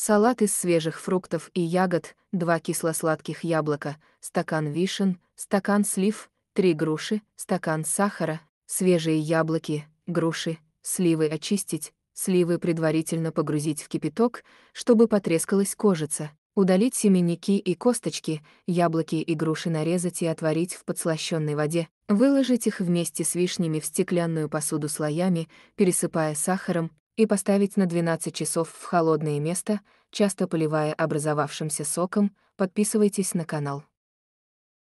Салат из свежих фруктов и ягод, Два кисло-сладких яблока, стакан вишен, стакан слив, три груши, стакан сахара, свежие яблоки, груши, сливы очистить, сливы предварительно погрузить в кипяток, чтобы потрескалась кожица, удалить семенники и косточки, яблоки и груши нарезать и отварить в подслащенной воде, выложить их вместе с вишнями в стеклянную посуду слоями, пересыпая сахаром, и поставить на 12 часов в холодное место, часто поливая образовавшимся соком, подписывайтесь на канал.